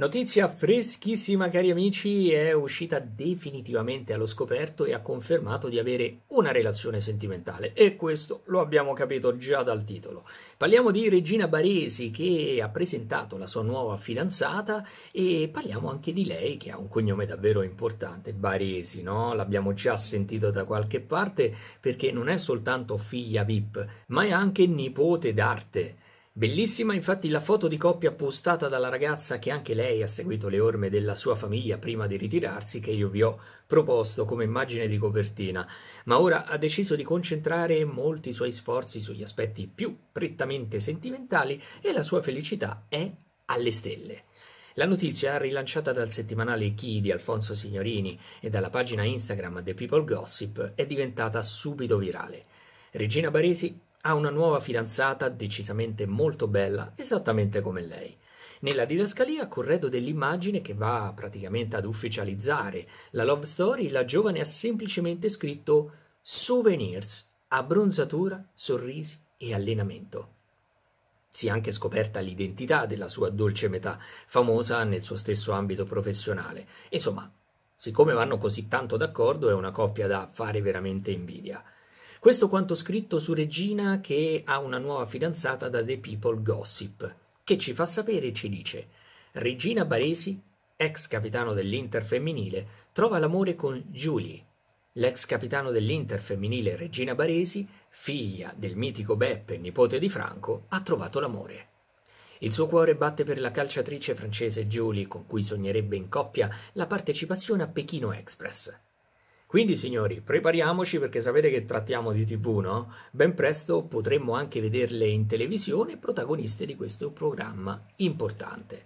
Notizia freschissima cari amici, è uscita definitivamente allo scoperto e ha confermato di avere una relazione sentimentale e questo lo abbiamo capito già dal titolo. Parliamo di Regina Baresi che ha presentato la sua nuova fidanzata e parliamo anche di lei che ha un cognome davvero importante, Baresi, no? L'abbiamo già sentito da qualche parte perché non è soltanto figlia VIP ma è anche nipote d'arte. Bellissima infatti la foto di coppia postata dalla ragazza che anche lei ha seguito le orme della sua famiglia prima di ritirarsi che io vi ho proposto come immagine di copertina, ma ora ha deciso di concentrare molti suoi sforzi sugli aspetti più prettamente sentimentali e la sua felicità è alle stelle. La notizia, rilanciata dal settimanale Chi di Alfonso Signorini e dalla pagina Instagram The People Gossip, è diventata subito virale. Regina Baresi ha una nuova fidanzata decisamente molto bella, esattamente come lei. Nella didascalia, corredo dell'immagine che va praticamente ad ufficializzare la love story, la giovane ha semplicemente scritto souvenirs, abbronzatura, sorrisi e allenamento. Si è anche scoperta l'identità della sua dolce metà, famosa nel suo stesso ambito professionale. Insomma, siccome vanno così tanto d'accordo, è una coppia da fare veramente invidia. Questo quanto scritto su Regina che ha una nuova fidanzata da The People Gossip, che ci fa sapere e ci dice Regina Baresi, ex capitano dell'Inter femminile, trova l'amore con Julie, L'ex capitano dell'Inter femminile Regina Baresi, figlia del mitico Beppe, nipote di Franco, ha trovato l'amore. Il suo cuore batte per la calciatrice francese Julie, con cui sognerebbe in coppia la partecipazione a Pechino Express. Quindi, signori, prepariamoci perché sapete che trattiamo di TV, no? Ben presto potremmo anche vederle in televisione protagoniste di questo programma importante.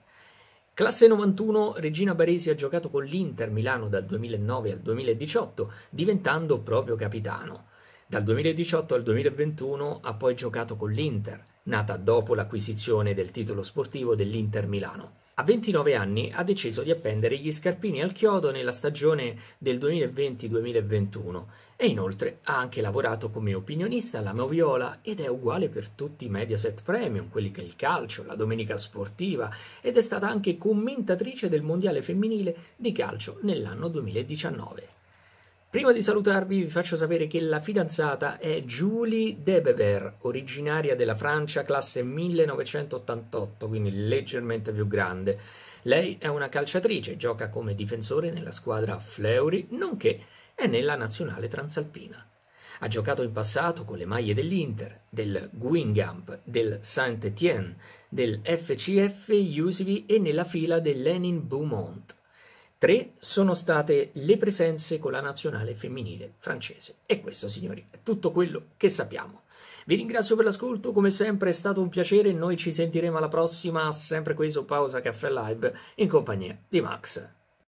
Classe 91, Regina Baresi ha giocato con l'Inter Milano dal 2009 al 2018, diventando proprio capitano. Dal 2018 al 2021 ha poi giocato con l'Inter, nata dopo l'acquisizione del titolo sportivo dell'Inter Milano. A 29 anni ha deciso di appendere gli scarpini al chiodo nella stagione del 2020-2021 e inoltre ha anche lavorato come opinionista alla Moviola ed è uguale per tutti i Mediaset Premium, quelli che il calcio, la domenica sportiva ed è stata anche commentatrice del Mondiale femminile di calcio nell'anno 2019. Prima di salutarvi vi faccio sapere che la fidanzata è Julie Debever, originaria della Francia, classe 1988, quindi leggermente più grande. Lei è una calciatrice, gioca come difensore nella squadra Fleury, nonché è nella nazionale transalpina. Ha giocato in passato con le maglie dell'Inter, del Guingamp, del Saint-Étienne, del FCF USV e nella fila del Lenin Beaumont. Tre sono state le presenze con la nazionale femminile francese. E questo, signori, è tutto quello che sappiamo. Vi ringrazio per l'ascolto, come sempre è stato un piacere, noi ci sentiremo alla prossima, sempre qui su Pausa Caffè Live, in compagnia di Max.